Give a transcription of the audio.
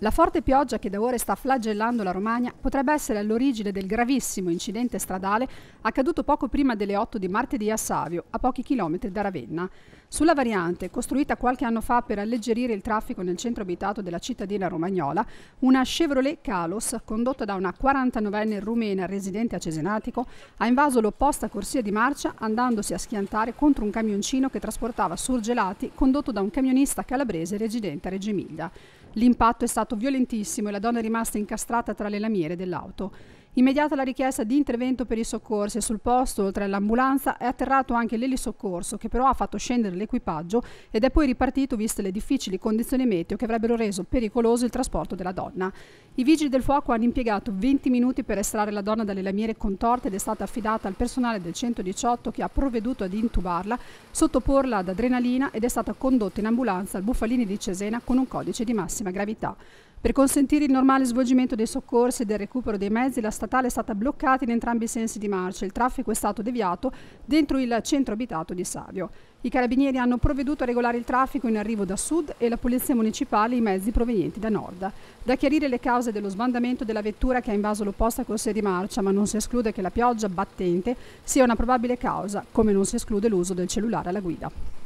La forte pioggia che da ore sta flagellando la Romagna potrebbe essere all'origine del gravissimo incidente stradale accaduto poco prima delle 8 di martedì a Savio, a pochi chilometri da Ravenna. Sulla variante, costruita qualche anno fa per alleggerire il traffico nel centro abitato della cittadina romagnola, una Chevrolet Kalos, condotta da una 49enne rumena residente a Cesenatico, ha invaso l'opposta corsia di marcia andandosi a schiantare contro un camioncino che trasportava surgelati condotto da un camionista calabrese residente a Reggio Emilia. L'impatto è stato violentissimo e la donna è rimasta incastrata tra le lamiere dell'auto. Immediata la richiesta di intervento per i soccorsi e sul posto, oltre all'ambulanza, è atterrato anche l'elisoccorso che però ha fatto scendere l'equipaggio ed è poi ripartito viste le difficili condizioni meteo che avrebbero reso pericoloso il trasporto della donna. I vigili del fuoco hanno impiegato 20 minuti per estrarre la donna dalle lamiere contorte ed è stata affidata al personale del 118 che ha provveduto ad intubarla, sottoporla ad adrenalina ed è stata condotta in ambulanza al Bufalini di Cesena con un codice di massima gravità. Per consentire il normale svolgimento dei soccorsi e del recupero dei mezzi, la statale è stata bloccata in entrambi i sensi di marcia. Il traffico è stato deviato dentro il centro abitato di Savio. I carabinieri hanno provveduto a regolare il traffico in arrivo da sud e la polizia municipale i mezzi provenienti da nord. Da chiarire le cause dello sbandamento della vettura che ha invaso l'opposta corsia di marcia, ma non si esclude che la pioggia battente sia una probabile causa, come non si esclude l'uso del cellulare alla guida.